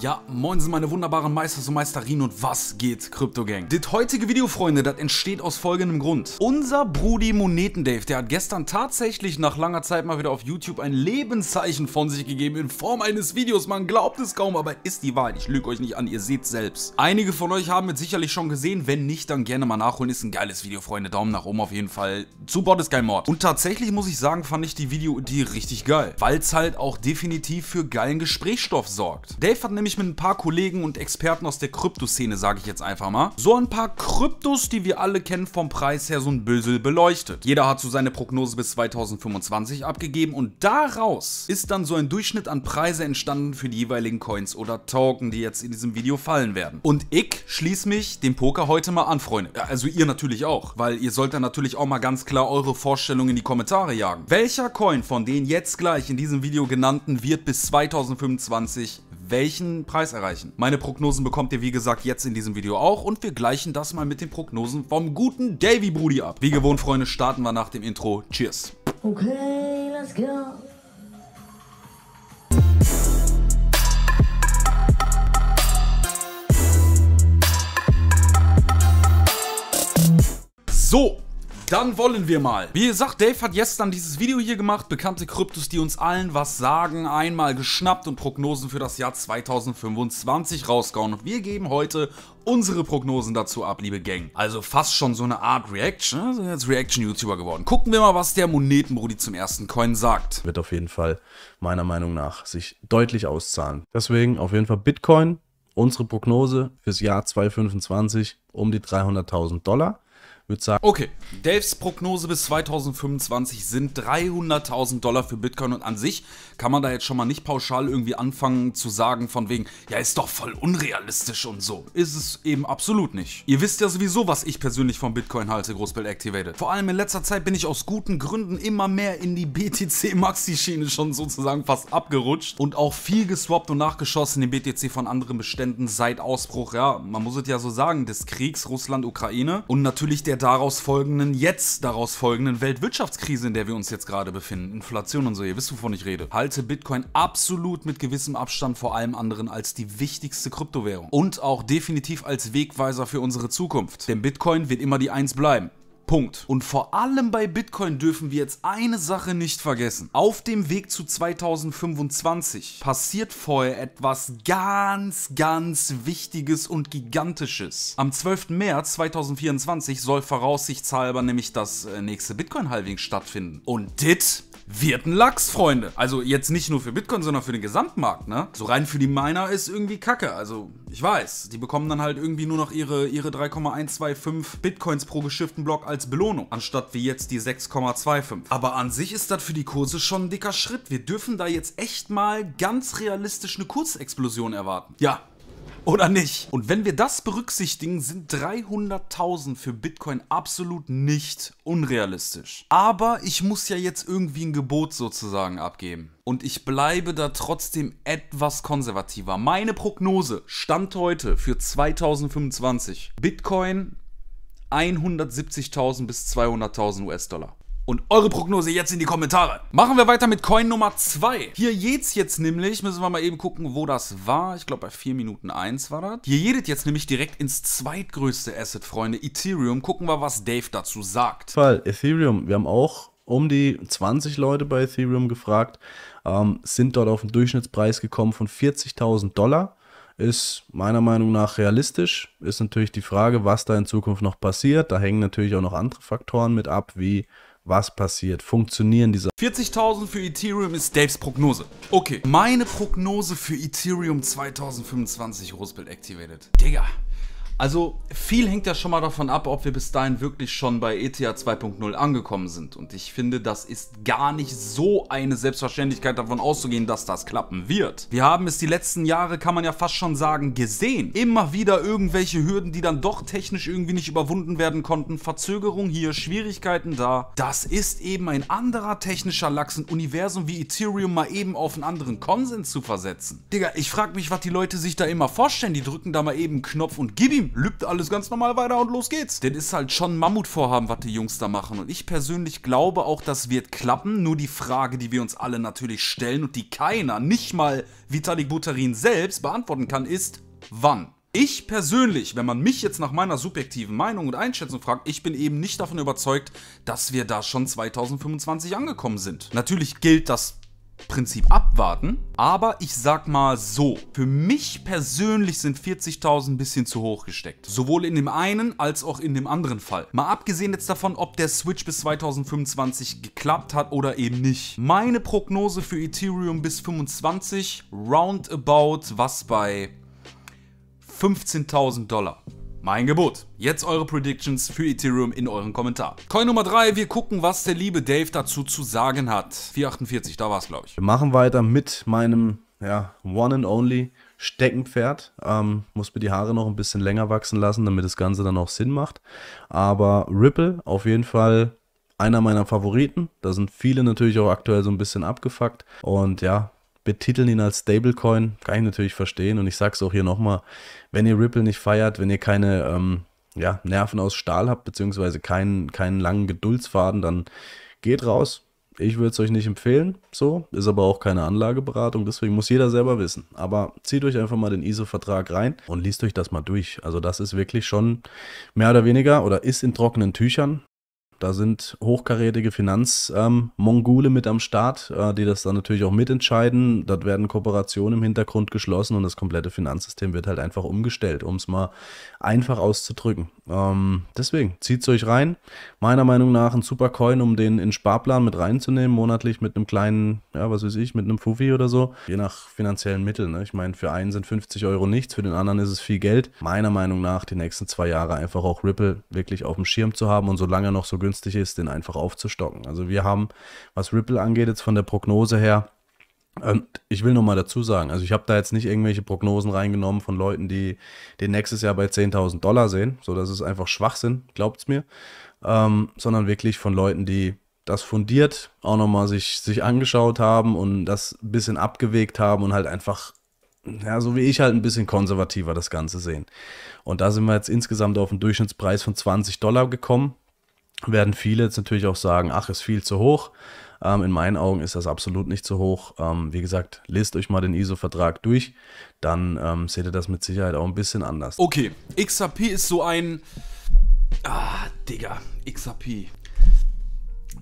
Ja, moin sind meine wunderbaren Meisters und Meisterin und was geht, Crypto Gang? Das heutige Video, Freunde, das entsteht aus folgendem Grund. Unser Brudi Monetendave, der hat gestern tatsächlich nach langer Zeit mal wieder auf YouTube ein Lebenszeichen von sich gegeben in Form eines Videos. Man glaubt es kaum, aber ist die Wahrheit. Ich lüge euch nicht an, ihr seht selbst. Einige von euch haben es sicherlich schon gesehen. Wenn nicht, dann gerne mal nachholen. Ist ein geiles Video, Freunde. Daumen nach oben auf jeden Fall. Zu Bord ist kein Mord. Und tatsächlich muss ich sagen, fand ich die Video die richtig geil. Weil es halt auch definitiv für geilen Gesprächsstoff sorgt. Dave hat nämlich nämlich mit ein paar Kollegen und Experten aus der Kryptoszene, sage ich jetzt einfach mal, so ein paar Kryptos, die wir alle kennen vom Preis her, so ein Bösel beleuchtet. Jeder hat so seine Prognose bis 2025 abgegeben und daraus ist dann so ein Durchschnitt an Preise entstanden für die jeweiligen Coins oder Token, die jetzt in diesem Video fallen werden. Und ich schließe mich dem Poker heute mal an, Freunde. also ihr natürlich auch, weil ihr sollt dann natürlich auch mal ganz klar eure Vorstellung in die Kommentare jagen. Welcher Coin von den jetzt gleich in diesem Video genannten wird bis 2025 welchen Preis erreichen. Meine Prognosen bekommt ihr wie gesagt jetzt in diesem Video auch und wir gleichen das mal mit den Prognosen vom guten Davy Brudi ab. Wie gewohnt, Freunde, starten wir nach dem Intro. Cheers! Okay, let's go! So, dann wollen wir mal. Wie gesagt, Dave hat gestern dieses Video hier gemacht, bekannte Kryptos, die uns allen was sagen, einmal geschnappt und Prognosen für das Jahr 2025 rausgehauen. Und wir geben heute unsere Prognosen dazu ab, liebe Gang. Also fast schon so eine Art Reaction, ne? sind jetzt Reaction-YouTuber geworden. Gucken wir mal, was der Monetenbrudi zum ersten Coin sagt. Wird auf jeden Fall, meiner Meinung nach, sich deutlich auszahlen. Deswegen auf jeden Fall Bitcoin, unsere Prognose fürs Jahr 2025 um die 300.000 Dollar würde sagen. Okay, Daves Prognose bis 2025 sind 300.000 Dollar für Bitcoin und an sich kann man da jetzt schon mal nicht pauschal irgendwie anfangen zu sagen von wegen, ja ist doch voll unrealistisch und so. Ist es eben absolut nicht. Ihr wisst ja sowieso, was ich persönlich von Bitcoin halte, Großbild Activated. Vor allem in letzter Zeit bin ich aus guten Gründen immer mehr in die BTC Maxi Schiene schon sozusagen fast abgerutscht und auch viel geswappt und nachgeschossen in den BTC von anderen Beständen seit Ausbruch, ja, man muss es ja so sagen, des Kriegs Russland-Ukraine und natürlich der daraus folgenden, jetzt daraus folgenden Weltwirtschaftskrise, in der wir uns jetzt gerade befinden. Inflation und so, ihr wisst, wovon ich rede. Halte Bitcoin absolut mit gewissem Abstand vor allem anderen als die wichtigste Kryptowährung. Und auch definitiv als Wegweiser für unsere Zukunft. Denn Bitcoin wird immer die Eins bleiben. Punkt. Und vor allem bei Bitcoin dürfen wir jetzt eine Sache nicht vergessen. Auf dem Weg zu 2025 passiert vorher etwas ganz, ganz Wichtiges und Gigantisches. Am 12. März 2024 soll voraussichtshalber nämlich das äh, nächste Bitcoin-Halving stattfinden. Und dit wird ein Lachs, Freunde. Also jetzt nicht nur für Bitcoin, sondern für den Gesamtmarkt, ne? So rein für die Miner ist irgendwie Kacke. Also ich weiß, die bekommen dann halt irgendwie nur noch ihre, ihre 3,125 Bitcoins pro geschifften Block als Belohnung, anstatt wie jetzt die 6,25. Aber an sich ist das für die Kurse schon ein dicker Schritt. Wir dürfen da jetzt echt mal ganz realistisch eine Kurzexplosion erwarten. Ja, oder nicht? Und wenn wir das berücksichtigen, sind 300.000 für Bitcoin absolut nicht unrealistisch. Aber ich muss ja jetzt irgendwie ein Gebot sozusagen abgeben. Und ich bleibe da trotzdem etwas konservativer. Meine Prognose stand heute für 2025. Bitcoin 170.000 bis 200.000 US-Dollar und eure Prognose jetzt in die Kommentare. Machen wir weiter mit Coin Nummer 2. Hier jedes jetzt nämlich, müssen wir mal eben gucken, wo das war. Ich glaube bei 4 Minuten 1 war das. Hier jedes jetzt nämlich direkt ins zweitgrößte Asset, Freunde, Ethereum. Gucken wir, was Dave dazu sagt. Weil Ethereum, wir haben auch um die 20 Leute bei Ethereum gefragt, ähm, sind dort auf einen Durchschnittspreis gekommen von 40.000 Dollar ist meiner Meinung nach realistisch. Ist natürlich die Frage, was da in Zukunft noch passiert. Da hängen natürlich auch noch andere Faktoren mit ab, wie was passiert. Funktionieren diese 40.000 für Ethereum ist Daves Prognose. Okay, meine Prognose für Ethereum 2025 Roosevelt Activated. Digga, also viel hängt ja schon mal davon ab, ob wir bis dahin wirklich schon bei ETA 2.0 angekommen sind. Und ich finde, das ist gar nicht so eine Selbstverständlichkeit davon auszugehen, dass das klappen wird. Wir haben es die letzten Jahre, kann man ja fast schon sagen, gesehen. Immer wieder irgendwelche Hürden, die dann doch technisch irgendwie nicht überwunden werden konnten. Verzögerung hier, Schwierigkeiten da. Das ist eben ein anderer technischer Lachs, ein Universum wie Ethereum mal eben auf einen anderen Konsens zu versetzen. Digga, ich frag mich, was die Leute sich da immer vorstellen. Die drücken da mal eben Knopf und gib ihm legitim, lübt alles ganz normal weiter und los geht's. Denn ist halt schon ein Mammutvorhaben, was die Jungs da machen. Und ich persönlich glaube auch, das wird klappen. Nur die Frage, die wir uns alle natürlich stellen und die keiner, nicht mal Vitalik Buterin selbst beantworten kann, ist, wann? Ich persönlich, wenn man mich jetzt nach meiner subjektiven Meinung und Einschätzung fragt, ich bin eben nicht davon überzeugt, dass wir da schon 2025 angekommen sind. Natürlich gilt das Prinzip abwarten. Aber ich sag mal so, für mich persönlich sind 40.000 ein bisschen zu hoch gesteckt. Sowohl in dem einen als auch in dem anderen Fall. Mal abgesehen jetzt davon, ob der Switch bis 2025 geklappt hat oder eben nicht. Meine Prognose für Ethereum bis 25, roundabout was bei 15.000 Dollar. Mein Gebot. Jetzt eure Predictions für Ethereum in euren Kommentar. Coin Nummer 3, wir gucken, was der liebe Dave dazu zu sagen hat. 448, da war's, glaube ich. Wir machen weiter mit meinem ja, One and Only Steckenpferd. Ähm, muss mir die Haare noch ein bisschen länger wachsen lassen, damit das Ganze dann auch Sinn macht. Aber Ripple auf jeden Fall einer meiner Favoriten. Da sind viele natürlich auch aktuell so ein bisschen abgefuckt. Und ja, betiteln ihn als Stablecoin, kann ich natürlich verstehen. Und ich sage es auch hier nochmal, wenn ihr Ripple nicht feiert, wenn ihr keine ähm, ja, Nerven aus Stahl habt, beziehungsweise keinen, keinen langen Geduldsfaden, dann geht raus. Ich würde es euch nicht empfehlen, so, ist aber auch keine Anlageberatung, deswegen muss jeder selber wissen. Aber zieht euch einfach mal den ISO-Vertrag rein und liest euch das mal durch. Also das ist wirklich schon mehr oder weniger oder ist in trockenen Tüchern. Da sind hochkarätige Finanzmongole ähm, mit am Start, äh, die das dann natürlich auch mitentscheiden. Dort werden Kooperationen im Hintergrund geschlossen und das komplette Finanzsystem wird halt einfach umgestellt, um es mal einfach auszudrücken. Ähm, deswegen zieht es euch rein. Meiner Meinung nach ein super Coin, um den in Sparplan mit reinzunehmen, monatlich mit einem kleinen, ja, was weiß ich, mit einem Fufi oder so. Je nach finanziellen Mitteln. Ne? Ich meine, für einen sind 50 Euro nichts, für den anderen ist es viel Geld. Meiner Meinung nach die nächsten zwei Jahre einfach auch Ripple wirklich auf dem Schirm zu haben und solange noch so günstig günstig ist, den einfach aufzustocken. Also wir haben, was Ripple angeht, jetzt von der Prognose her, und ähm, ich will nochmal dazu sagen, also ich habe da jetzt nicht irgendwelche Prognosen reingenommen von Leuten, die den nächstes Jahr bei 10.000 Dollar sehen. So, dass es einfach Schwachsinn, glaubt es mir. Ähm, sondern wirklich von Leuten, die das fundiert auch nochmal sich, sich angeschaut haben und das ein bisschen abgewegt haben und halt einfach, ja, so wie ich halt ein bisschen konservativer das Ganze sehen. Und da sind wir jetzt insgesamt auf einen Durchschnittspreis von 20 Dollar gekommen werden viele jetzt natürlich auch sagen, ach, ist viel zu hoch. Ähm, in meinen Augen ist das absolut nicht zu hoch. Ähm, wie gesagt, lest euch mal den ISO-Vertrag durch, dann ähm, seht ihr das mit Sicherheit auch ein bisschen anders. Okay, XAP ist so ein... Ah, Digga, XAP.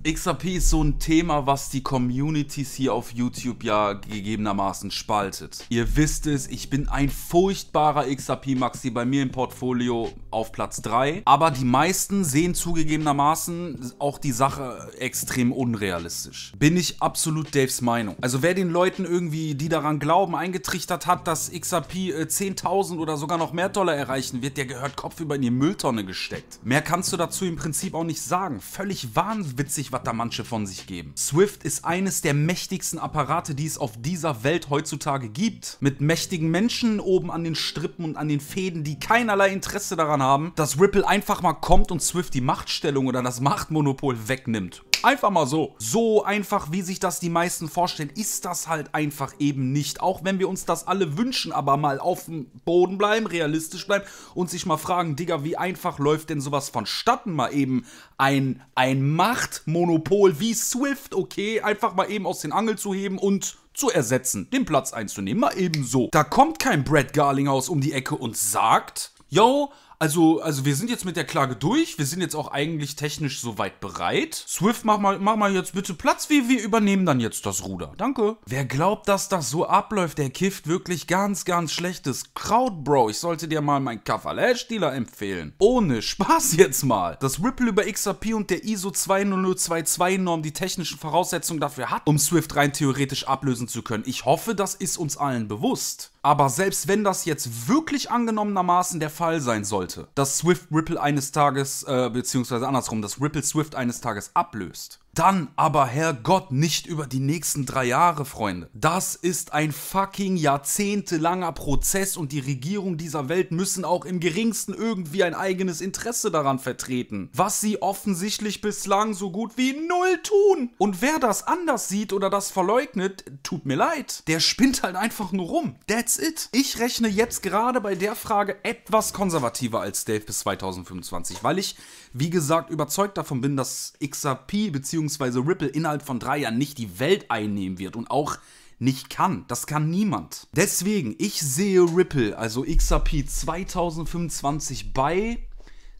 XRP ist so ein Thema, was die Communities hier auf YouTube ja gegebenermaßen spaltet. Ihr wisst es, ich bin ein furchtbarer XRP-Maxi bei mir im Portfolio auf Platz 3. Aber die meisten sehen zugegebenermaßen auch die Sache extrem unrealistisch. Bin ich absolut Daves Meinung. Also wer den Leuten irgendwie, die daran glauben, eingetrichtert hat, dass XRP 10.000 äh, oder sogar noch mehr Dollar erreichen wird, der gehört kopfüber in die Mülltonne gesteckt. Mehr kannst du dazu im Prinzip auch nicht sagen. Völlig wahnwitzig witzig, was da manche von sich geben. Swift ist eines der mächtigsten Apparate, die es auf dieser Welt heutzutage gibt. Mit mächtigen Menschen oben an den Strippen und an den Fäden, die keinerlei Interesse daran haben, dass Ripple einfach mal kommt und Swift die Machtstellung oder das Machtmonopol wegnimmt. Einfach mal so. So einfach, wie sich das die meisten vorstellen, ist das halt einfach eben nicht. Auch wenn wir uns das alle wünschen, aber mal auf dem Boden bleiben, realistisch bleiben und sich mal fragen, Digga, wie einfach läuft denn sowas vonstatten? Mal eben ein, ein Machtmonopol wie Swift, okay, einfach mal eben aus den Angeln zu heben und zu ersetzen, den Platz einzunehmen, mal eben so. Da kommt kein Brad Garlinghaus um die Ecke und sagt, yo, also, also wir sind jetzt mit der Klage durch. Wir sind jetzt auch eigentlich technisch soweit bereit. Swift, mach mal, mach mal jetzt bitte Platz. Wir, wir übernehmen dann jetzt das Ruder. Danke. Wer glaubt, dass das so abläuft, der kifft wirklich ganz, ganz schlechtes Kraut, Bro. Ich sollte dir mal meinen Kafalä-Dealer empfehlen. Ohne Spaß jetzt mal. Dass Ripple über XRP und der ISO 20022-Norm die technischen Voraussetzungen dafür hat, um Swift rein theoretisch ablösen zu können. Ich hoffe, das ist uns allen bewusst. Aber selbst wenn das jetzt wirklich angenommenermaßen der Fall sein sollte, dass Swift Ripple eines Tages, äh, beziehungsweise andersrum, dass Ripple Swift eines Tages ablöst, dann aber, Herrgott, nicht über die nächsten drei Jahre, Freunde. Das ist ein fucking jahrzehntelanger Prozess und die Regierung dieser Welt müssen auch im geringsten irgendwie ein eigenes Interesse daran vertreten. Was sie offensichtlich bislang so gut wie null tun. Und wer das anders sieht oder das verleugnet, tut mir leid. Der spinnt halt einfach nur rum. That's it. Ich rechne jetzt gerade bei der Frage etwas konservativer als Dave bis 2025, weil ich, wie gesagt, überzeugt davon bin, dass XRP bzw beziehungsweise Ripple innerhalb von drei Jahren nicht die Welt einnehmen wird und auch nicht kann. Das kann niemand. Deswegen, ich sehe Ripple, also XRP 2025 bei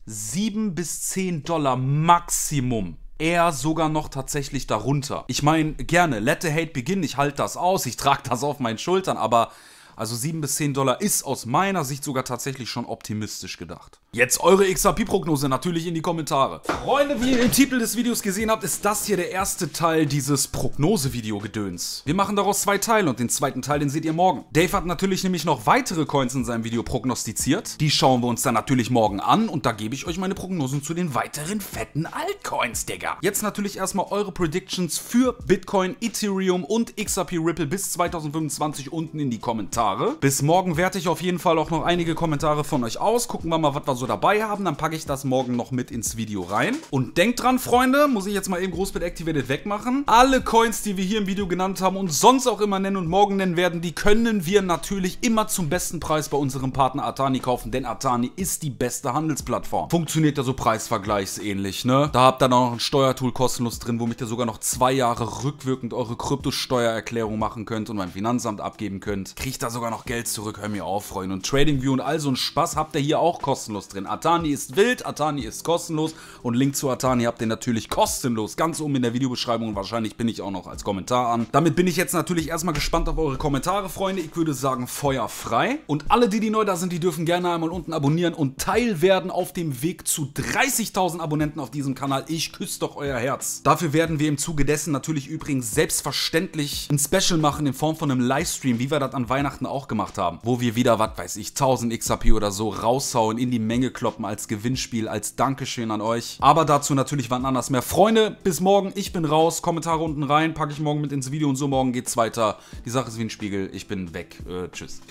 7 bis 10 Dollar Maximum. Eher sogar noch tatsächlich darunter. Ich meine, gerne, let the hate begin, ich halte das aus, ich trage das auf meinen Schultern, aber also 7 bis 10 Dollar ist aus meiner Sicht sogar tatsächlich schon optimistisch gedacht. Jetzt eure XRP-Prognose natürlich in die Kommentare. Freunde, wie ihr im Titel des Videos gesehen habt, ist das hier der erste Teil dieses Prognose-Video-Gedöns. Wir machen daraus zwei Teile und den zweiten Teil, den seht ihr morgen. Dave hat natürlich nämlich noch weitere Coins in seinem Video prognostiziert. Die schauen wir uns dann natürlich morgen an und da gebe ich euch meine Prognosen zu den weiteren fetten Altcoins, Digga. Jetzt natürlich erstmal eure Predictions für Bitcoin, Ethereum und XRP Ripple bis 2025 unten in die Kommentare. Kommentare. Bis morgen werte ich auf jeden Fall auch noch einige Kommentare von euch aus. Gucken wir mal, was wir so dabei haben. Dann packe ich das morgen noch mit ins Video rein. Und denkt dran, Freunde, muss ich jetzt mal eben Großbit Activated wegmachen. Alle Coins, die wir hier im Video genannt haben und sonst auch immer nennen und morgen nennen werden, die können wir natürlich immer zum besten Preis bei unserem Partner Atani kaufen, denn Atani ist die beste Handelsplattform. Funktioniert ja so preisvergleichsähnlich, ne? Da habt ihr dann auch noch ein Steuertool kostenlos drin, womit ihr sogar noch zwei Jahre rückwirkend eure Kryptosteuererklärung machen könnt und beim Finanzamt abgeben könnt. Kriegt das sogar noch Geld zurück. Hör mir auf, Freunde. Und TradingView und all so ein Spaß habt ihr hier auch kostenlos drin. Atani ist wild, Atani ist kostenlos und Link zu Atani habt ihr natürlich kostenlos. Ganz oben in der Videobeschreibung und wahrscheinlich bin ich auch noch als Kommentar an. Damit bin ich jetzt natürlich erstmal gespannt auf eure Kommentare, Freunde. Ich würde sagen, Feuer frei. Und alle, die, die neu da sind, die dürfen gerne einmal unten abonnieren und Teil werden auf dem Weg zu 30.000 Abonnenten auf diesem Kanal. Ich küsse doch euer Herz. Dafür werden wir im Zuge dessen natürlich übrigens selbstverständlich ein Special machen in Form von einem Livestream, wie wir das an Weihnachten Weihnachten auch gemacht haben, wo wir wieder, was weiß ich, 1000 XP oder so raushauen, in die Menge kloppen als Gewinnspiel, als Dankeschön an euch. Aber dazu natürlich wann anders mehr. Freunde, bis morgen. Ich bin raus. Kommentare unten rein, packe ich morgen mit ins Video und so morgen geht's weiter. Die Sache ist wie ein Spiegel. Ich bin weg. Äh, tschüss.